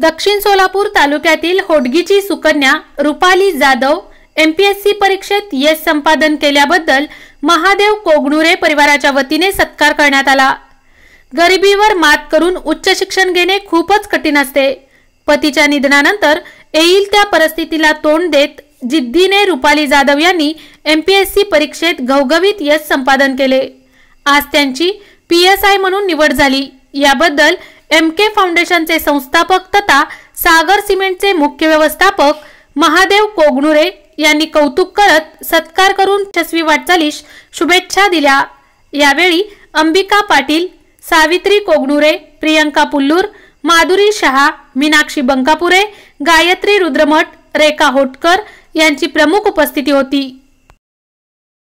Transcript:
दक्षिण सोलापूर तालुक्यातील होडगीची सुकन्या Rupali Jadhav M P S C परीक्षेत यश संपादन केल्याबद्दल महादेव कोगणुरे परिवाराच्या वतीने सत्कार करण्यात आला गरिबीवर मात करून उच्च शिक्षण घेणे खूपच कठीण असते पतीच्या निधनानंतर येईल त्या परिस्थितीला तोंड देत जिद्दीने रुपाली जाधव यांनी एम पी एस सी परीक्षेत घवघवीत यश संपादन केले आज त्यांची पी एस आय म्हणून निवड झाली याबद्दल एम के फाउंडेशनचे संस्थापक तथा सागर सिमेंटचे मुख्य व्यवस्थापक महादेव कोगनुरे यांनी कौतुक करत सत्कार करून यशस्वी वाटचालीस शुभेच्छा दिल्या यावेळी अंबिका पाटील सावित्री कोगनुरे प्रियंका पुल्लूर माधुरी शहा मीनाक्षी बंकापुरे गायत्री रुद्रमठ रेखा होटकर यांची प्रमुख उपस्थिती होती